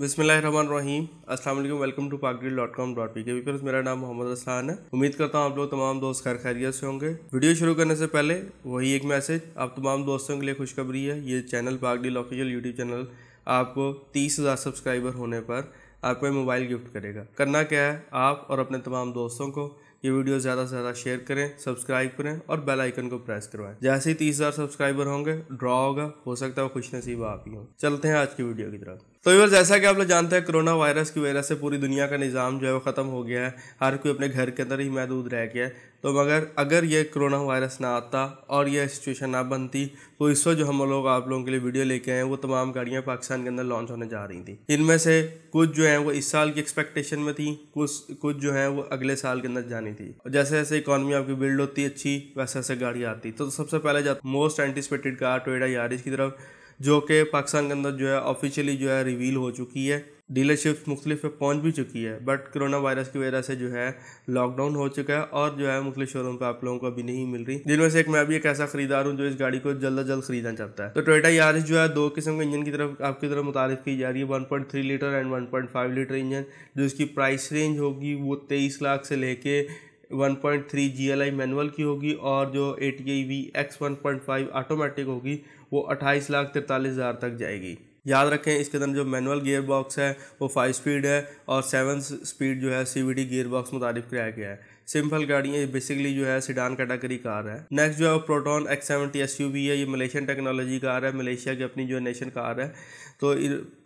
बिस्मिल्लाहिर्रहमानिर्रहीम अस्सलाम वालेकुम welcome to Pakdrill dot com dot P K viewers मेरा नाम मोहम्मद रसान है उम्मीद करता हूँ आप लोग तमाम दोस्त खैर खैरियत से होंगे वीडियो शुरू करने से पहले वही एक मैसेज आप तमाम दोस्तों के लिए खुशखबरी है ये channel Pakdrill official YouTube channel आपको तीस हज़ार सब्सक्राइबर होने पर आपको मोबाइल गिफ्ट करेगा करना क्या है आप और अपने तमाम दोस्तों को ये वीडियो ज़्यादा से ज़्यादा शेयर करें सब्सक्राइब करें और बेल आइकन को प्रेस करवाएं जैसे ही तीस हज़ार सब्सक्राइबर होंगे ड्रॉ होगा हो सकता है वो खुश नसीब आप ही हों चलते हैं आज की वीडियो की तरफ तो व्यवर्स जैसा कि आप लोग जानते हैं कोरोना वायरस की वजह से पूरी दुनिया का निज़ाम जो है वो ख़त्म हो गया है हर कोई अपने घर के अंदर ही महदूद रह गया है तो मगर अगर ये कोरोना वायरस ना आता और ये सिचुएशन ना बनती तो इस वक्त जो हम लोग आप लोगों के लिए वीडियो लेके आए वो तमाम गाड़ियाँ पाकिस्तान के अंदर लॉन्च होने जा रही थी इनमें से कुछ जो हैं वो इस साल की एक्सपेक्टेशन में थी कुछ कुछ जो हैं वो अगले साल के अंदर जानी थी और जैसे जैसे इकानमी आपकी बिल्ड होती अच्छी वैसे वैसे गाड़ी आती तो सबसे पहले most anticipated car Toyota Yaris की तरफ जो कि पाकिस्तान के अंदर जो है ऑफिशियली जो है रिवील हो चुकी है डीलरशिप मुख्तलिफ पे पहुँच भी चुकी है बट करोना वायरस की वजह से जो है लॉकडाउन हो चुका है और जो है मुख्तलिफ शोरूम पे आप लोगों को अभी नहीं मिल रही जिनमें से एक मैं अभी एक ऐसा खरीदार हूँ जो इस गाड़ी को जल्द जल्द खरीदना चाहता है तो टोयटा यारिस जो है दो किस्म के इंजन की तरफ आपकी तरफ मुतारफ की जा रही है one point three litre and one point five litre engine जो इसकी प्राइस रेंज होगी वो तेईस लाख से लेके 1.3 GLI मैनुअल की होगी और जो A T V X one automatic होगी वो अट्ठाईस लाख तिरतालीस हज़ार तक जाएगी याद रखें इसके अंदर जो मैनुअल गियर बॉक्स है वो फाइव स्पीड है और सेवन स्पीड जो है C V D gear box मुतारफ़ कराया गया है सिंपल गाड़ी है बेसिकली जो है सिडान कैटेगरी कार है नेक्स्ट जो है Proton X seventy S U है ये मलेशियन टेक्नोलॉजी कार है मलेशिया की अपनी जो नेशन कार है तो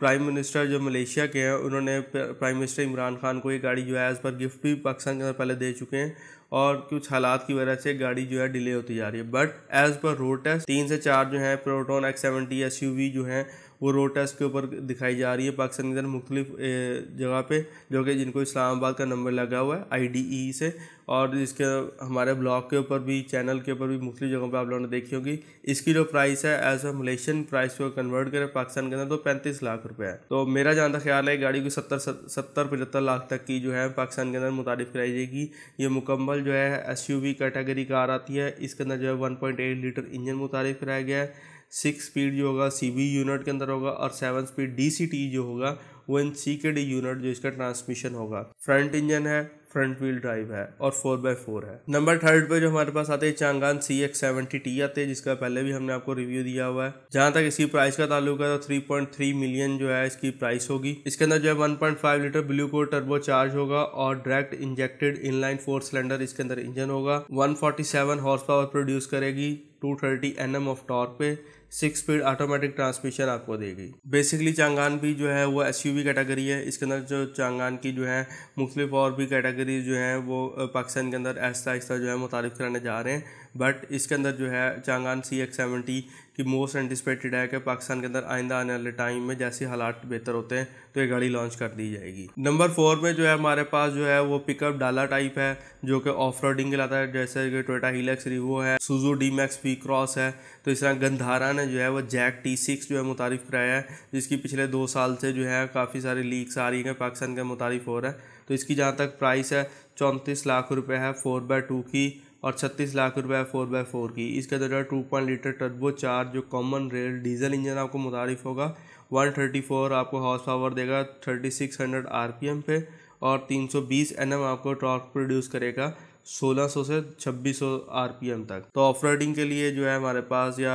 प्राइम मिनिस्टर जो मलेशिया के हैं उन्होंने प्राइम मिनिस्टर इमरान खान को ये गाड़ी जो है एज़ पर गिफ्ट भी पाकिस्तान के अंदर पहले दे चुके हैं और कुछ हालात की वजह से गाड़ी जो है डिले होती जा रही है but as per road test तीन से चार जो है प्रोटोन एक्स सेवेंटी एस जो है वो रोड टेस्ट के ऊपर दिखाई जा रही है पाकिस्तान के अंदर मुख्तलिफ जगह पे जो कि जिनको इस्लामाबाद का नंबर लगा हुआ है आई e से और इसके हमारे ब्लॉग के ऊपर भी चैनल के ऊपर भी मुख्तु जगहों पर आप लोगों ने देखी होगी इसकी जो प्राइस है एज अ मलेशियन प्राइस को कन्वर्ट करें पाकिस्तान के अंदर तो पैंतीस लाख रुपये है तो मेरा जानता ख्याल है गाड़ी को सत्तर सत्तर पचहत्तर लाख तक की जो है पाकिस्तान के अंदर मुतारफ़ कराई जाएगी ये मुकम्मल जो है एस कैटेगरी कार आती है इसके अंदर जो है वन लीटर इंजन मुतारफ़ कराया गया है सिक्स स्पीड जो होगा सी यूनिट के अंदर होगा और सेवन स्पीड डी e जो होगा वो इन सी के डी यूनिट जो इसका ट्रांसमिशन होगा फ्रंट इंजन है फ्रंट व्हील ड्राइव है और फोर बाय फोर है नंबर थर्ड पे जो हमारे पास आते हैं Changan C X seventy T आते हैं जिसका पहले भी हमने आपको रिव्यू दिया हुआ है जहां तक इसकी प्राइस का ताल्लुक है तो थ्री पॉइंट थ्री मिलियन जो है इसकी प्राइस होगी इसके अंदर जो है one point five litre blue core turbo charge होगा और direct injected inline four cylinder इसके अंदर इंजन होगा one forty seven horse power produce करेगी two thirty N M of torque पे सिक्स स्पीड ऑटोमेटिक ट्रांसमिशन आपको देगी बेसिकली चांगान भी जो है वो एस कैटेगरी है इसके अंदर जो चांगान की जो है मुख्तलिफ और भी कैटेगरी जो है वो पाकिस्तान के अंदर आहिस्ता आहिस्ता जो है मुतारफ़ कराने जा रहे हैं बट इसके अंदर जो है चांगान सी एक्स सेवेंटी कि मोस्ट एंटिसपेटेड है कि पाकिस्तान के अंदर आइंदा आने वाले टाइम में जैसे हालात बेहतर होते हैं तो ये गाड़ी लॉन्च कर दी जाएगी नंबर फोर में जो है हमारे पास जो है वो पिकअप डाला टाइप है जो कि ऑफ रोडिंग लाता है जैसे कि टोटा हीलेक्स रिवो है Isuzu D Max V cross है तो इस तरह गंधारा ने जो है वो जैक टी सिक्स जो है मुतारफ़ कराया है जिसकी पिछले दो साल से जो है काफ़ी सारी लीक्स आ रही हैं पाकिस्तान के मुतारफ़ हो रहा है तो इसकी जहाँ तक प्राइस है चौंतीस लाख रुपये है फोर बाय टू की और छत्तीस लाख रुपए फ़ोर बाई फोर की इसके अंदर टू पॉइंट लीटर टर्बो चार जो कॉमन रेल डीजल इंजन आपको मुतारफ़ होगा वन थर्टी फोर आपको हॉर्स पावर देगा thirty six hundred R P M पे और तीन सौ बीस एन एम आपको टॉर्क प्रोड्यूस करेगा 1600 से 2600 आरपीएम तक तो ऑफ के लिए जो है हमारे पास या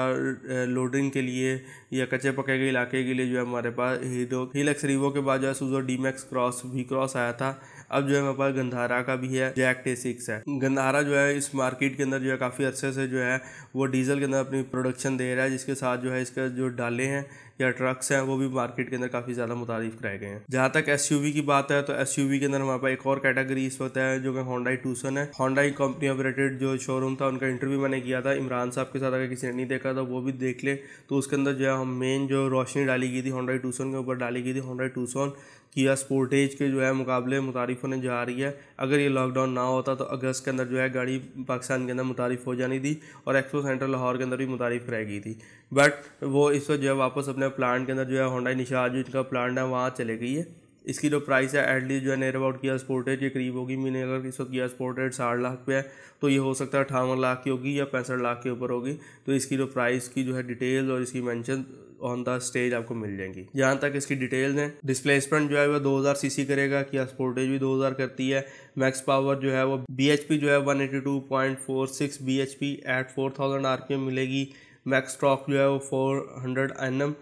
लोडिंग के लिए या कच्चे पके के इलाके के लिए जो है हमारे पास हीरो हिलक्स रिवो के बाद जो है Isuzu D Max cross V cross आया था अब जो है हमारे पास गंधारा का भी है जैक टे सिक्स है गंधारा जो है इस मार्केट के अंदर जो है काफ़ी अच्छे से जो है वो डीजल के अंदर अपनी प्रोडक्शन दे रहा है जिसके साथ जो है इसके जो डाले हैं या ट्रक्स हैं वो भी मार्केट के अंदर काफ़ी ज़्यादा मुतारिफ कराए गए हैं जहाँ तक एस की बात है तो एस के अंदर हमारे पास एक और कैटेगरी इस वक्त है जो कि होंडाई टूसन है होंडाई कंपनी ऑपरेटेड जो शोरूम था उनका इंटरव्यू मैंने किया था इमरान साहब के साथ अगर किसी ने नहीं देखा था वो भी देख ले तो उसके अंदर जो है हम मेन जो रोशनी डाली गई थी होंडाई टूसन के ऊपर डाली गई थी होंडाई टूसन किया स्पोर्टेज के जो है मुकाबले मुतारफ़ होने जा रही है अगर ये लॉकडाउन ना होता तो अगस्त के अंदर जो है गाड़ी पाकिस्तान के अंदर मुतारफ़ हो जानी थी और एक्सपो सेंटर लाहौर के अंदर भी मुतारफ़ रह गई थी बट वो इस वक्त जो है वापस अपने प्लांट के अंदर जो है होंडा निशा जो इनका प्लांट है वहाँ चले गई है इसकी जो प्राइस है एटलीस्ट जो है नियर अबाउट किया स्पोर्टेज ये करीब होगी मैंने अगर इस वक्त किया स्पोर्टेज साठ लाख पे है तो ये हो सकता है अठावन लाख की होगी या पैंसठ लाख के ऊपर होगी तो इसकी जो प्राइस की जो है डिटेल और इसकी मैंशन ऑन द स्टेज आपको मिल जाएंगी जहाँ तक इसकी डिटेल्स हैं डिस्प्लेसमेंट जो है वह 2000 सीसी करेगा कि स्पोर्टेज भी 2000 करती है मैक्स पावर जो है वो बी जो है 182.46 B H P at four P M मिलेगी मैक्स स्टॉक जो है वो 400 एम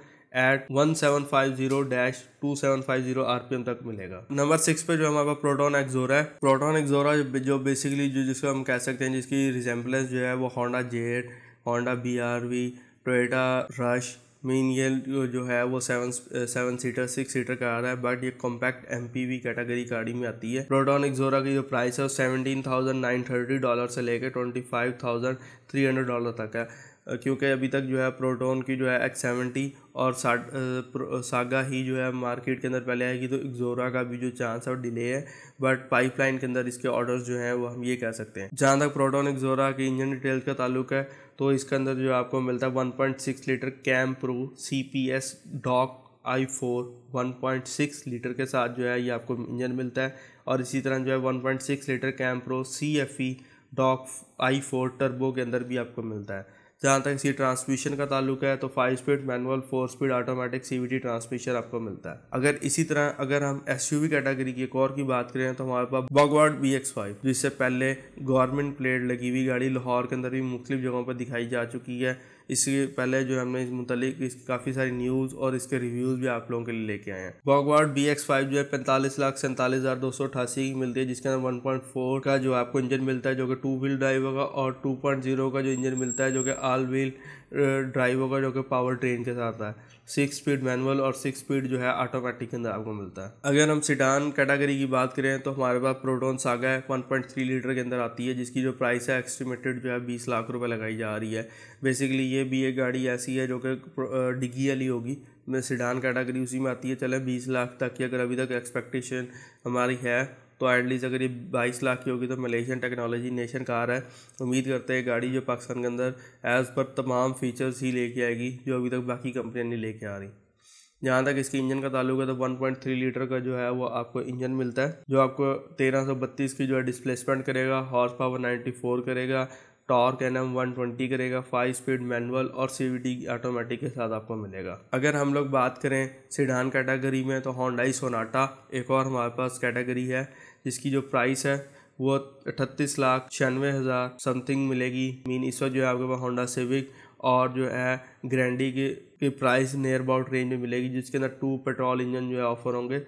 एट 1750-2750 एम तक मिलेगा नंबर सिक्स पे जो हमारे पास प्रोटोन एक्सोरा है प्रोटोन एक्सोरा जो बेसिकली जो जिसको हम कह सकते हैं जिसकी रिजेम्बलेंस जो है वो Honda Z Honda B R V Toyota Rush mean ये जो है वो seven seven seater six seater car है बट ये compact M P V category गाड़ी में आती है प्रोटोन एक्सोरा की जो प्राइस है वो seventeen thousand nine thirty dollar से लेकर twenty five thousand three hundred dollar तक है क्योंकि अभी तक जो है प्रोटोन की जो है एक्स सेवेंटी और सागा ही जो है मार्केट के अंदर पहले आएगी तो एक्जोरा का भी जो चांस है और डिले है बट पाइपलाइन के अंदर इसके ऑर्डर्स जो हैं वो हम ये कह सकते हैं जहाँ तक प्रोटोन एक्जोरा की इंजन डिटेल्स का ताल्लुक है तो इसके अंदर जो आपको मिलता है one point six litre Cam Pro C P S dock I four one point six litre के साथ जो है ये आपको इंजन मिलता है और इसी तरह जो है one point six litre Cam Pro C F E dock I four turbo के अंदर भी आपको मिलता है जहाँ तक इसी ट्रांसमिशन का ताल्लुक है तो five speed manual four speed automatic CVT transmission आपको मिलता है अगर इसी तरह अगर हम एसयूवी कैटेगरी की एक और की बात करें तो हमारे पास बॉगवाड बी एक्स फाइव जिससे पहले गवर्नमेंट प्लेट लगी हुई गाड़ी लाहौर के अंदर भी मुख्तलिफ जगहों पर दिखाई जा चुकी है इसके पहले जो हमने इस मुतलिक काफ़ी सारी न्यूज़ और इसके रिव्यूज़ भी आप लोगों के लिए लेके आए हैं बॉगवार्ड बी एक्स फाइव जो है पैंतालीस लाख सैंतालीस हज़ार दो सौ अठासी की मिलती है जिसके अंदर वन पॉइंट फोर का जो आपको इंजन मिलता है जो कि टू व्हील ड्राइव होगा और टू पॉइंट जीरो का जो इंजन मिलता है जो कि ऑल व्हील ड्राइव होगा जो कि पावर ट्रेन के साथ है सिक्स स्पीड मैनुअल और सिक्स स्पीड जो है ऑटोमेटिक के अंदर आपको मिलता है अगर हम सिडान कैटेगरी की बात करें तो हमारे पास प्रोटोन सागा है थ्री लीटर के अंदर आती है जिसकी जो प्राइस है एक्सटीमेटेड जो है बीस लाख रुपये लगाई जा रही है बेसिकली ये भी एक गाड़ी ऐसी है जो कि डिग्गी वाली होगी सिडान कैटेगरी उसी में आती है चले बीस लाख तक की अगर अभी तक एक्सपेक्टेशन हमारी है तो एटलीस्ट अगर ये बाईस लाख की होगी तो मलेशियन टेक्नोलॉजी नेशन कार है उम्मीद करते हैं गाड़ी जो पाकिस्तान के अंदर एज़ पर तमाम फीचर्स ही लेके आएगी जो अभी तक बाकी कंपनियाँ नहीं लेके आ रही जहाँ तक इसकी इंजन का ताल्लुक है तो 1.3 लीटर का जो है वो आपको इंजन मिलता है जो आपको बत्तीस की जो है डिस्प्लेसमेंट करेगा हॉर्स पावर 94 करेगा torque N M one twenty करेगा फाइव स्पीड मैनुअल और सी वी टी ऑटोमेटिक के साथ आपको मिलेगा अगर हम लोग बात करें सिडान कैटेगरी में तो होंडाई सोनाटा एक और हमारे पास कैटेगरी है जिसकी जो प्राइस है वो अठतीस लाख छियानवे हज़ार समथिंग मिलेगी मीन इस वक्त जो है आपके पास होंडा सिविक और जो है ग्रैंडी की की प्राइस नियर अबाउट रेंज में मिलेगी जिसके अंदर टू पेट्रोल इंजन जो है ऑफर होंगे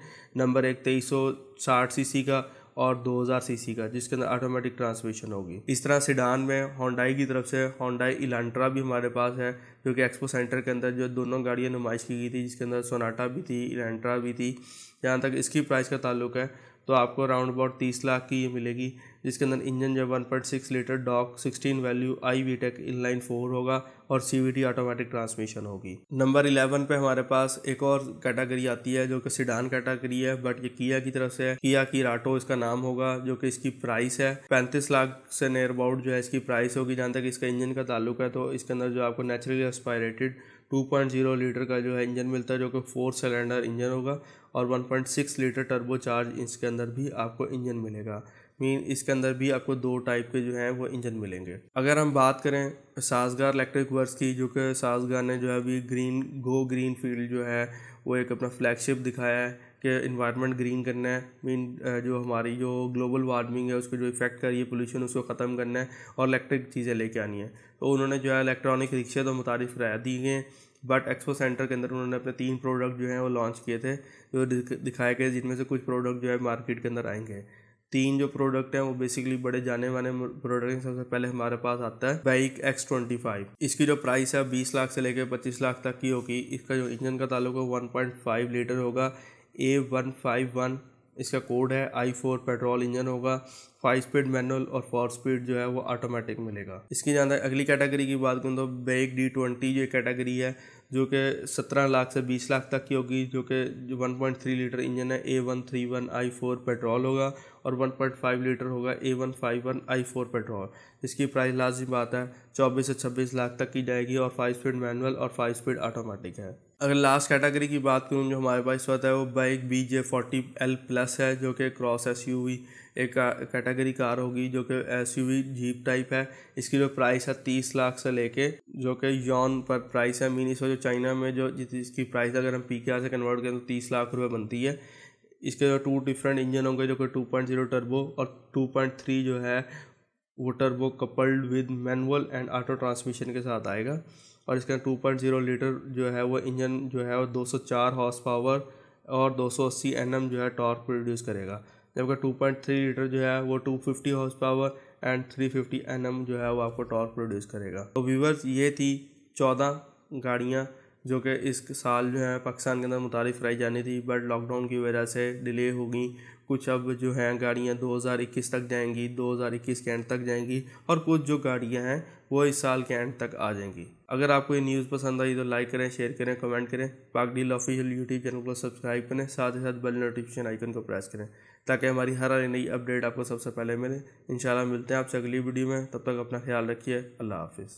नंबर एक तेईस सौ साठ सी का और 2000 सीसी का जिसके अंदर ऑटोमेटिक ट्रांसमिशन होगी इस तरह सिडान में होंडाई की तरफ से होंडाई इलांट्रा भी हमारे पास है जो कि एक्सपो सेंटर के अंदर जो दोनों गाड़ियाँ नुमाइश की गई थी जिसके अंदर सोनाटा भी थी इलांट्रा भी थी जहाँ तक इसकी प्राइस का ताल्लुक है तो आपको अराउंड अबाउट तीस लाख की ये मिलेगी जिसके अंदर इंजन जो वन पॉइंट सिक्स लीटर डॉक sixteen valve I V tech inline four होगा और C V T automatic transmission होगी नंबर इलेवन पे हमारे पास एक और कैटेगरी आती है जो कि सिडान कैटेगरी है बट ये किया की तरफ से है किया की राटो इसका नाम होगा जो कि इसकी प्राइस है पैंतीस लाख से नियर अबाउट जो है इसकी प्राइस होगी जहाँ तक इसका इंजन का ताल्लुक है तो इसके अंदर जो आपको नेचुरली एक्सपायरेटेड 2.0 लीटर का जो है इंजन मिलता है जो कि फोर सिलेंडर इंजन होगा और 1.6 लीटर टर्बो चार्ज इसके अंदर भी आपको इंजन मिलेगा मीन इसके अंदर भी आपको दो टाइप के जो हैं वो इंजन मिलेंगे अगर हम बात करें साजगार इलेक्ट्रिक वर्स की जो कि साजगार ने जो है अभी ग्रीन गो ग्रीन फील्ड जो है वो एक अपना फ्लैगशिप दिखाया है कि इन्वायरमेंट ग्रीन करना है मीन जो हमारी जो ग्लोबल वार्मिंग है उसको जो इफेक्ट कर रही है पोल्यूशन उसको ख़त्म करना है और इलेक्ट्रिक चीज़ें लेके आनी है तो उन्होंने जो है इलेक्ट्रॉनिक रिक्शे तो मुतारफ़ कराया दिए गए बट एक्सपो सेंटर के अंदर उन्होंने अपने तीन प्रोडक्ट जो हैं वो लॉन्च किए थे जो दिखाए गए जिनमें से कुछ प्रोडक्ट जो है मार्केट के अंदर आएंगे तीन जो प्रोडक्ट हैं वो बेसिकली बड़े जाने वाले प्रोडक्ट हैं सबसे पहले हमारे पास आता है बाइक एक्स ट्वेंटी फाइव इसकी जो प्राइस है बीस लाख से लेकर पच्चीस लाख तक की होगी इसका जो इंजन का ताल्लुक है वन पॉइंट फाइव लीटर होगा ए वन फाइव वन इसका कोड है आई फोर पेट्रोल इंजन होगा फाइव स्पीड मैनुअल और फोर स्पीड जो है वो ऑटोमेटिक मिलेगा इसकी ज़्यादा अगली कैटेगरी की बात करूँ तो बेक डी ट्वेंटी जो कैटेगरी है जो कि सत्रह लाख से बीस लाख तक की होगी जो कि जो one point three litre engine है A one three one I four petrol होगा और वन पॉइंट फाइव लीटर होगा A one five one I four petrol इसकी प्राइस लाजिम बात है चौबीस से छब्बीस लाख तक की जाएगी और फाइव स्पीड मैनुअल और फाइव स्पीड ऑटोमेटिक है अगर लास्ट कैटेगरी की बात करूँ जो हमारे पास इस वक्त है वो BAIC B J forty L plus है जो कि क्रॉस एस यू वी एक कैटेगरी कार होगी जो कि एस जीप टाइप है इसकी जो प्राइस है तीस लाख से लेके जो कि यॉन पर प्राइस है मीन जो चाइना में जो जिसकी प्राइस अगर हम पी से कन्वर्ट करें तो तीस लाख रुपये बनती है इसके जो टू डिफरेंट इंजन होंगे जो कि टू पॉइंट जीरो टर्बो और टू पॉइंट थ्री जो है वो turbo coupled with manual and auto transmission के साथ आएगा और इसका जीरो लीटर जो है वो इंजन जो है वो चार हॉर्स पावर और दो सौ एन एम जो है टॉर्क प्रोड्यूस करेगा जबकि टू पॉइंट थ्री लीटर जो है वो two fifty horse power and three fifty N M जो है वो आपको टॉर्क प्रोड्यूस करेगा तो व्यूवर्स ये थी चौदह गाड़ियाँ जो कि इस साल जो है पाकिस्तान के अंदर मुतारफ़ कराई जानी थी बट लॉकडाउन की वजह से डिले होगी कुछ अब जो हैं गाड़ियाँ 2021 तक जाएंगी 2021 के एंड तक जाएंगी और कुछ जो गाड़ियाँ हैं वो इस साल के एंड तक आ जाएंगी अगर आपको ये न्यूज़ पसंद आई तो लाइक करें शेयर करें कमेंट करें Pak deal official YouTube channel को सब्सक्राइब करें साथ ही साथ बेल नोटिफिकेशन आइकन को प्रेस करें ताकि हमारी हर हरी नई अपडेट आपको सबसे पहले मिले इंशाल्लाह मिलते हैं आपसे अगली वीडियो में तब तक अपना ख्याल रखिए अल्लाह हाफिज़